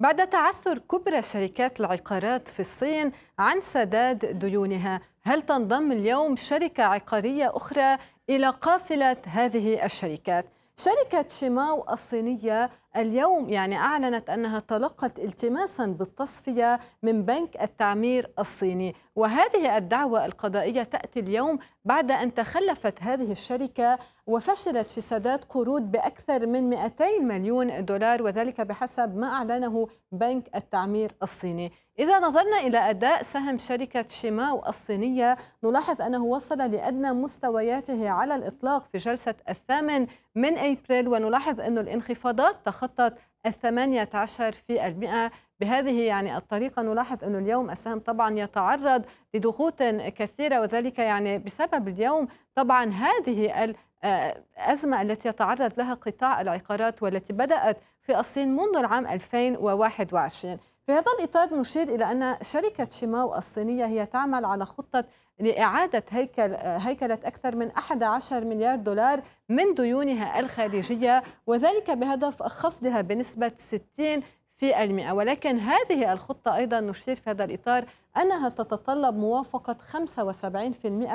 بعد تعثر كبرى شركات العقارات في الصين عن سداد ديونها هل تنضم اليوم شركة عقارية أخرى إلى قافلة هذه الشركات؟ شركة شيماو الصينية اليوم يعني أعلنت أنها تلقت التماسا بالتصفية من بنك التعمير الصيني وهذه الدعوة القضائية تأتي اليوم بعد أن تخلفت هذه الشركة وفشلت في سداد قروض بأكثر من 200 مليون دولار وذلك بحسب ما أعلنه بنك التعمير الصيني إذا نظرنا إلى أداء سهم شركة شيماو الصينية نلاحظ أنه وصل لأدنى مستوياته على الإطلاق في جلسة الثامن من أبريل ونلاحظ أن الانخفاضات تخطت الثمانية عشر في المئة بهذه يعني الطريقة نلاحظ أنه اليوم السهم طبعا يتعرض لضغوط كثيرة وذلك يعني بسبب اليوم طبعا هذه الأزمة آه، التي يتعرض لها قطاع العقارات والتي بدأت في الصين منذ العام 2021 في هذا الإطار نشير إلى أن شركة شيماو الصينية هي تعمل على خطة لإعادة هيكل آه، هيكلة أكثر من 11 مليار دولار من ديونها الخارجية وذلك بهدف خفضها بنسبة 60 في المئة ولكن هذه الخطة أيضا نشير في هذا الإطار أنها تتطلب موافقة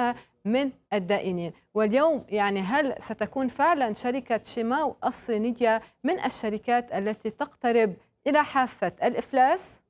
75% من الدائنين واليوم يعني هل ستكون فعلا شركة شيماو الصينية من الشركات التي تقترب إلى حافة الإفلاس